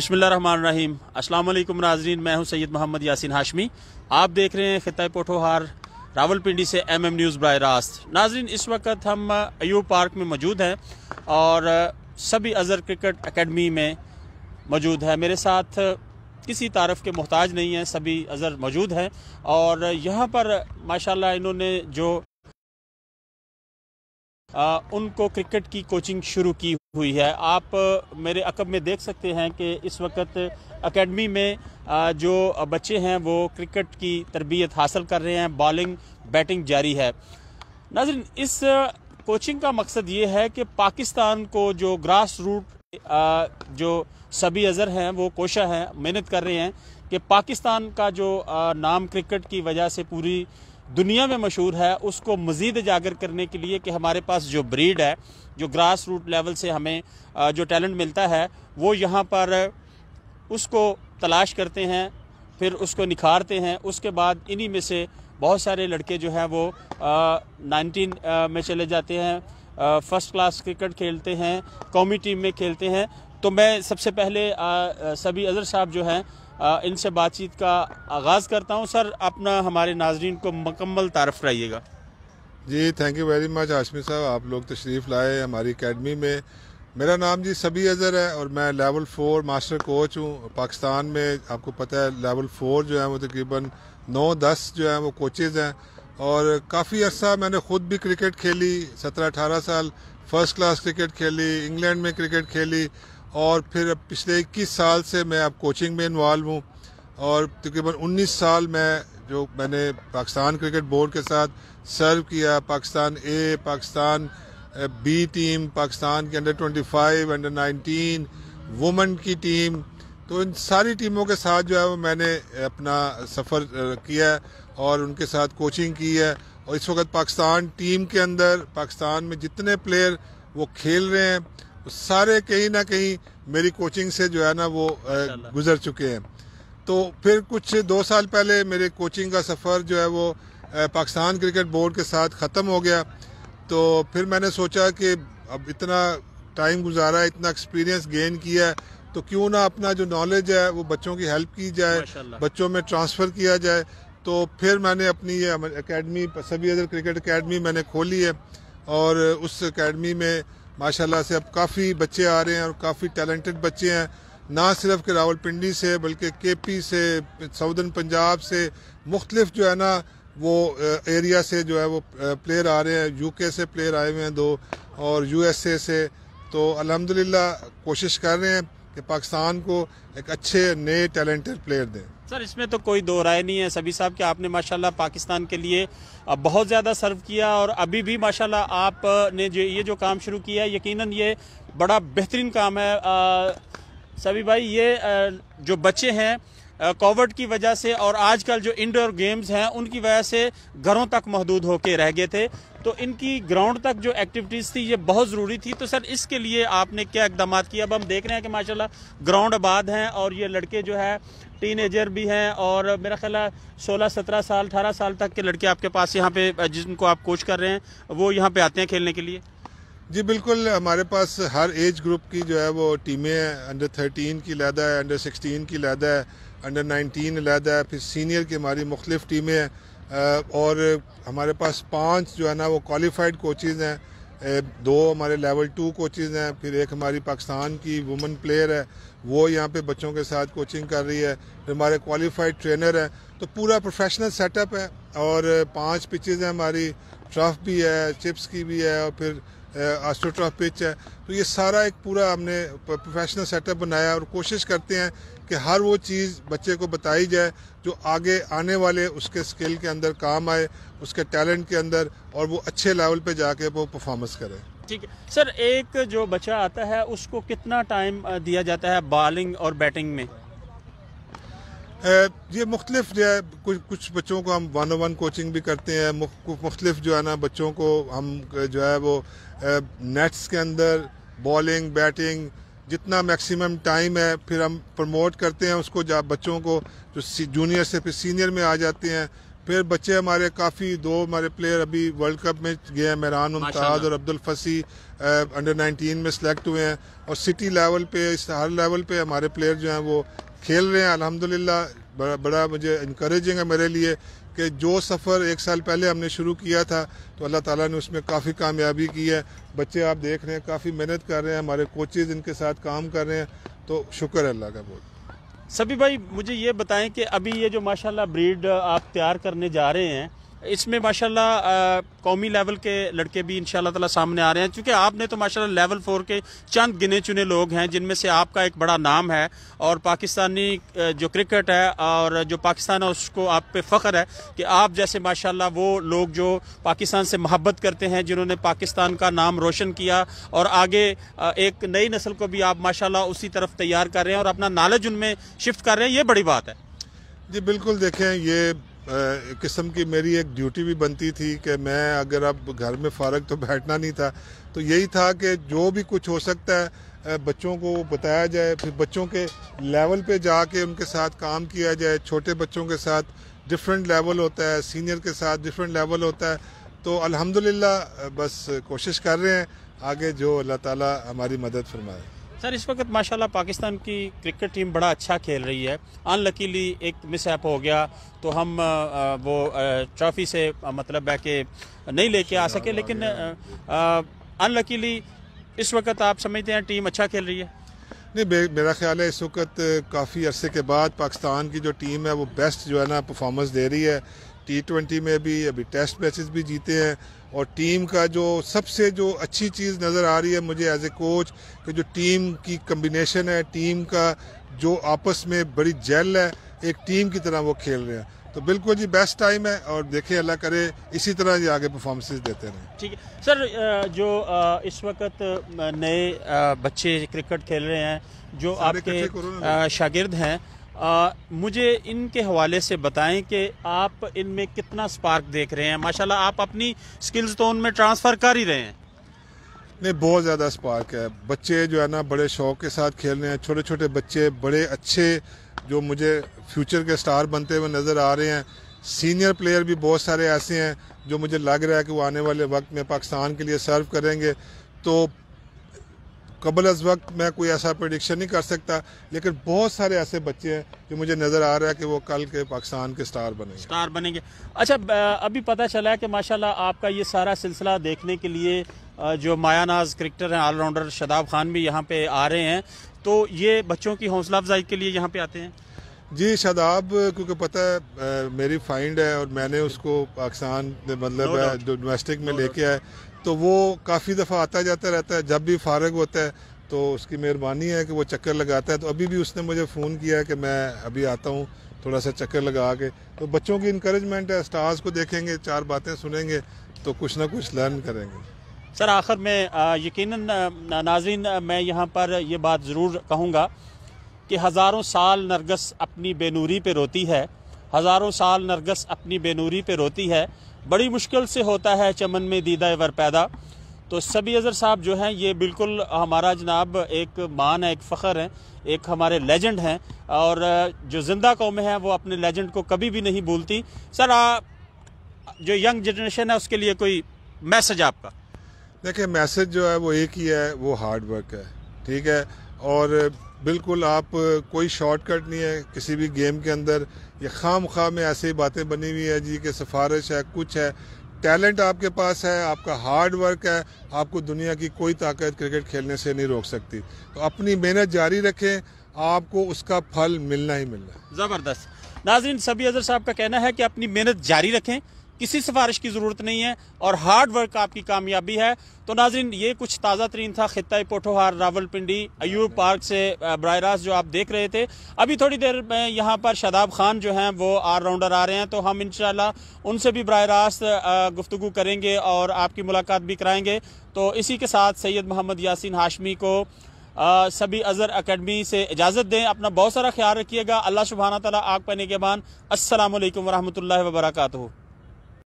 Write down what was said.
अस्सलाम वालेकुम नाजरीन मैं हूं सैयद मोहम्मद यासिन हाशमी आप देख रहे हैं ख़िता पोठोहार रावलपिंडी से एम एम न्यूज़ ब्राह रास्त नाजरीन इस वक्त हम अयूब पार्क में मौजूद हैं और सभी अज़र क्रिकेट अकेडमी में मौजूद है मेरे साथ किसी तारफ़ के मोहताज नहीं हैं सभी अज़र मौजूद हैं और यहाँ पर माशा इन्होंने जो आ, उनको क्रिकेट की कोचिंग शुरू की हुई है आप मेरे अकब में देख सकते हैं कि इस वक्त एकेडमी में आ, जो बच्चे हैं वो क्रिकेट की तरबियत हासिल कर रहे हैं बॉलिंग बैटिंग जारी है नाजर इस कोचिंग का मकसद ये है कि पाकिस्तान को जो ग्रास रूट जो सभी अज़र हैं वो कोशा हैं मेहनत कर रहे हैं कि पाकिस्तान का जो नाम क्रिकेट की वजह से पूरी दुनिया में मशहूर है उसको मज़ीद जागर करने के लिए कि हमारे पास जो ब्रीड है जो ग्रास रूट लेवल से हमें जो टैलेंट मिलता है वो यहाँ पर उसको तलाश करते हैं फिर उसको निखारते हैं उसके बाद इन्हीं में से बहुत सारे लड़के जो हैं वो नाइनटीन में चले जाते हैं फ़र्स्ट क्लास क्रिकेट खेलते हैं कौमी टीम में खेलते हैं तो मैं सबसे पहले आ, सभी अजहर साहब जो हैं इनसे बातचीत का आगाज़ करता हूँ सर अपना हमारे नाजरन को मकम्मल तारफ़ रहिएगा जी thank you very much Ashmi साहब आप लोग तशरीफ़ लाए हमारी अकेडमी में मेरा नाम जी सभी अज़र है और मैं लेवल फ़ोर मास्टर कोच हूँ पाकिस्तान में आपको पता है लेवल फ़ोर जो है वो तकरीबन नौ दस जो है वो कोचेज़ हैं और काफ़ी अर्सा मैंने ख़ुद भी क्रिकेट खेली सत्रह अठारह साल फ़र्स्ट क्लास क्रिकेट खेली इंग्लैंड में क्रिकेट खेली और फिर पिछले इक्कीस साल से मैं अब कोचिंग में इन्वॉल्व हूँ और तकरीबन 19 साल मैं जो मैंने पाकिस्तान क्रिकेट बोर्ड के साथ सर्व किया Pakistan A Pakistan B team Pakistan के अंडर 25 अंडर 19 वुमेन की टीम तो इन सारी टीमों के साथ जो है वो मैंने अपना सफ़र किया और उनके साथ कोचिंग की है और इस वक्त पाकिस्तान टीम के अंदर पाकिस्तान में जितने प्लेयर वो खेल रहे हैं सारे कहीं ना कहीं मेरी कोचिंग से जो है ना वो गुजर चुके हैं तो फिर कुछ दो साल पहले मेरे कोचिंग का सफ़र जो है वो पाकिस्तान क्रिकेट बोर्ड के साथ ख़त्म हो गया तो फिर मैंने सोचा कि अब इतना टाइम गुजारा इतना एक्सपीरियंस गेन किया है तो क्यों ना अपना जो नॉलेज है वो बच्चों की हेल्प की जाए बच्चों में ट्रांसफ़र किया जाए तो फिर मैंने अपनी ये अकेडमी सभी अदर क्रिकेट अकेडमी मैंने खोली है और उस अकेडमी में माशाल्लाह से अब काफ़ी बच्चे आ रहे हैं और काफ़ी टैलेंटेड बच्चे हैं ना सिर्फ के रावलपिंडी से बल्कि के पी से सऊदन पंजाब से मुख्तलिफ जो है ना वो एरिया से जो है वो प्लेयर आ रहे हैं यूके से प्लेयर आए हुए हैं दो और यूएसए से तो अलहमदिल्ला कोशिश कर रहे हैं कि पाकिस्तान को एक अच्छे नए टैलेंटेड प्लेयर दें सर इसमें तो कोई दो राय नहीं है सभी साहब कि आपने माशाल्लाह पाकिस्तान के लिए बहुत ज़्यादा सर्व किया और अभी भी माशाल्लाह आपने जो ये जो काम शुरू किया है यकीनन ये बड़ा बेहतरीन काम है आ, सभी भाई ये आ, जो बच्चे हैं कोविड की वजह से और आजकल जो इंडोर गेम्स हैं उनकी वजह से घरों तक महदूद होके रह गए थे तो इनकी ग्राउंड तक जो एक्टिविटीज़ थी ये बहुत ज़रूरी थी तो सर इसके लिए आपने क्या इकदाम किए अब हम देख रहे हैं कि माशाल्लाह ग्राउंड आबाद हैं और ये लड़के जो है टीन भी हैं और मेरा ख्याल है सोलह सत्रह साल अठारह साल तक के लड़के आपके पास यहाँ पे जिनको आप कोच कर रहे हैं वो यहाँ पे आते हैं खेलने के लिए जी बिल्कुल हमारे पास हर एज ग्रुप की जो है वो टीमें हैं अंडर थर्टीन की लहदा है अंडर सिक्सटीन की लहदा है अंडर नाइनटीन लहदा है फिर सीनियर की हमारी मुख्तफ टीमें हैं और हमारे पास पाँच जो है ना वो क्वालिफाइड कोचेज़ हैं दो हमारे लेवल टू कोचेज़ हैं फिर एक हमारी पाकिस्तान की वुमेन प्लेयर है वो यहाँ पे बच्चों के साथ कोचिंग कर रही है फिर हमारे क्वालिफाइड ट्रेनर हैं तो पूरा प्रोफेशनल सेटअप है और पांच पिचेज़ हैं हमारी ट्रफ भी है चिप्स की भी है और फिर आस्ट्रोट्रॉफ पिच है तो ये सारा एक पूरा हमने प्रोफेशनल सेटअप बनाया और कोशिश करते हैं कि हर वो चीज़ बच्चे को बताई जाए जो आगे आने वाले उसके स्किल के अंदर काम आए उसके टैलेंट के अंदर और वो अच्छे लेवल पे जाके वो परफॉर्मेंस करे ठीक है सर एक जो बच्चा आता है उसको कितना टाइम दिया जाता है बॉलिंग और बैटिंग में ये मुख्तलिफ जो है कुछ कुछ बच्चों को हम वन वन कोचिंग भी करते हैं मुख्तलिफ जो है ना बच्चों को हम जो है वो नेट्स के अंदर बॉलिंग बैटिंग जितना मैक्सिमम टाइम है फिर हम प्रमोट करते हैं उसको जब बच्चों को जो जूनियर से फिर सीनियर में आ जाते हैं फिर बच्चे हमारे काफ़ी दो हमारे प्लेयर अभी वर्ल्ड कप में गए हैं मेहरान मुमताज़ और अब्दुल फसी अंडर 19 में सेलेक्ट हुए हैं और सिटी लेवल पे इस हर लेवल पे हमारे प्लेयर जो हैं वो खेल रहे हैं अलहमदिल्ला बड़ा बड़ा मुझे इनक्रेजिंग है मेरे लिए कि जो सफ़र एक साल पहले हमने शुरू किया था तो अल्लाह ताला ने उसमें काफ़ी कामयाबी की है बच्चे आप देख रहे हैं काफ़ी मेहनत कर रहे हैं हमारे कोचेज इनके साथ काम कर रहे हैं तो शुक्र है अल्लाह का बहुत सभी भाई मुझे ये बताएं कि अभी ये जो माशाल्लाह ब्रीड आप तैयार करने जा रहे हैं इसमें माशाल्लाह कौमी लेवल के लड़के भी इन ताला सामने आ रहे हैं क्योंकि आपने तो माशाल्लाह लेवल फ़ोर के चंद गिने चुने लोग हैं जिनमें से आपका एक बड़ा नाम है और पाकिस्तानी जो क्रिकेट है और जो पाकिस्तान है उसको आप पे फ़ख्र है कि आप जैसे माशाल्लाह वो लोग जो पाकिस्तान से मोहब्बत करते हैं जिन्होंने पाकिस्तान का नाम रोशन किया और आगे एक नई नस्ल को भी आप माशाला उसी तरफ तैयार कर रहे हैं और अपना नॉलेज उनमें शिफ्ट कर रहे हैं ये बड़ी बात है जी बिल्कुल देखें ये किस्म की मेरी एक ड्यूटी भी बनती थी कि मैं अगर अब घर में फ़ारग तो बैठना नहीं था तो यही था कि जो भी कुछ हो सकता है बच्चों को बताया जाए फिर बच्चों के लेवल पे जाके उनके साथ काम किया जाए छोटे बच्चों के साथ डिफरेंट लेवल होता है सीनियर के साथ डिफरेंट लेवल होता है तो अल्हम्दुलिल्लाह बस कोशिश कर रहे हैं आगे जो अल्लाह ताला हमारी मदद फरमाए सर इस वक्त माशाल्लाह पाकिस्तान की क्रिकेट टीम बड़ा अच्छा खेल रही है अनलकीली एक मिस ऐप हो गया तो हम वो ट्रॉफी से मतलब है कि नहीं लेके आ सके लेकिन अनलकीली इस वक्त आप समझते हैं टीम अच्छा खेल रही है नहीं मेरा ख्याल है इस वक्त काफ़ी अरसे के बाद पाकिस्तान की जो टीम है वो बेस्ट जो है ना परफॉर्मेंस दे रही है टी ट्वेंटी में भी अभी टेस्ट मैचेस भी जीते हैं और टीम का जो सबसे जो अच्छी चीज़ नज़र आ रही है मुझे एज ए कोच कि जो टीम की कम्बिनेशन है टीम का जो आपस में बड़ी जेल है एक टीम की तरह वो खेल रहे हैं तो बिल्कुल जी बेस्ट टाइम है और देखें अल्लाह करे इसी तरह ये आगे परफॉर्मेंसेस देते रहे ठीक है सर जो इस वक्त नए बच्चे क्रिकेट खेल रहे हैं जो आपके शागिर्द हैं आ, मुझे इनके हवाले से बताएं कि आप इनमें कितना स्पार्क देख रहे हैं माशाल्लाह आप अपनी स्किल्स तो उनमें ट्रांसफ़र कर ही रहे हैं नहीं बहुत ज़्यादा स्पार्क है बच्चे जो है ना बड़े शौक के साथ खेल रहे हैं छोटे छोटे बच्चे बड़े अच्छे जो मुझे फ्यूचर के स्टार बनते हुए नज़र आ रहे हैं सीनियर प्लेयर भी बहुत सारे ऐसे हैं जो मुझे लग रहा है कि वो आने वाले वक्त में पाकिस्तान के लिए सर्व करेंगे तो कबल अज वक्त मैं कोई ऐसा प्रडिक्शन नहीं कर सकता लेकिन बहुत सारे ऐसे बच्चे हैं जो मुझे नज़र आ रहा है कि वो कल के पाकिस्तान के स्टार बनेंगे स्टार बनेंगे अच्छा अभी पता चला है कि माशाल्लाह आपका ये सारा सिलसिला देखने के लिए जो माया नाज क्रिकेटर हैं ऑलराउंडर शदाब खान भी यहाँ पे आ रहे हैं तो ये बच्चों की हौसला अफजाई के लिए यहाँ पे आते हैं जी शादाब क्योंकि पता है मेरी फाइंड है और मैंने उसको पाकिस्तान मतलब डोमेस्टिक में लेके आया तो वो काफ़ी दफ़ा आता जाता रहता है जब भी फारग होता है तो उसकी मेहरबानी है कि वो चक्कर लगाता है तो अभी भी उसने मुझे फ़ोन किया है कि मैं अभी आता हूँ थोड़ा सा चक्कर लगा के तो बच्चों की इंक्रेजमेंट है स्टार्स को देखेंगे चार बातें सुनेंगे तो कुछ ना कुछ लर्न करेंगे सर आखिर में यकीन नाजिन मैं यहाँ पर ये बात ज़रूर कहूँगा कि हज़ारों साल नरगस अपनी बेनूरी पर रोती है हज़ारों साल नरगस अपनी बेनूरी पर रोती है बड़ी मुश्किल से होता है चमन में दीदा एवर पैदा तो सभी अज़र साहब जो हैं ये बिल्कुल हमारा जनाब एक मान है एक फ़ख्र है एक हमारे लेजेंड हैं और जो ज़िंदा कौमें हैं वो अपने लेजेंड को कभी भी नहीं भूलती सर आ, जो यंग जनरेशन है उसके लिए कोई मैसेज आपका देखिए मैसेज जो है वो एक ही है वो हार्ड वर्क है ठीक है और बिल्कुल आप कोई शॉर्टकट नहीं है किसी भी गेम के अंदर ये खाम खा में ऐसी बातें बनी हुई है जी कि सिफारिश है कुछ है टैलेंट आपके पास है आपका हार्ड वर्क है आपको दुनिया की कोई ताकत क्रिकेट खेलने से नहीं रोक सकती तो अपनी मेहनत जारी रखें आपको उसका फल मिलना ही मिलना ज़बरदस्त नाजरीन सभी अजहर साहब का कहना है कि अपनी मेहनत जारी रखें किसी सिफारिश की ज़रूरत नहीं है और हार्ड वर्क आपकी कामयाबी है तो नाजरीन ये कुछ ताज़ा तरीन था खत्ता पोठोहार रावलपिंडी अयूब पार्क से बर रास्त जो आप देख रहे थे अभी थोड़ी देर में यहाँ पर शादाब खान जो हैं वो ऑल राउंडर आ रहे हैं तो हम इन उनसे भी बर रास्त गुफ्तु करेंगे और आपकी मुलाकात भी कराएंगे तो इसी के साथ सैयद मोहम्मद यासिन हाशमी को आ, सभी अज़हर अकेडमी से इजाज़त दें अपना बहुत सारा ख्याल रखिएगा अल्लाह सुबहाना तला आग पाने के बाद असल वरहमल वर्का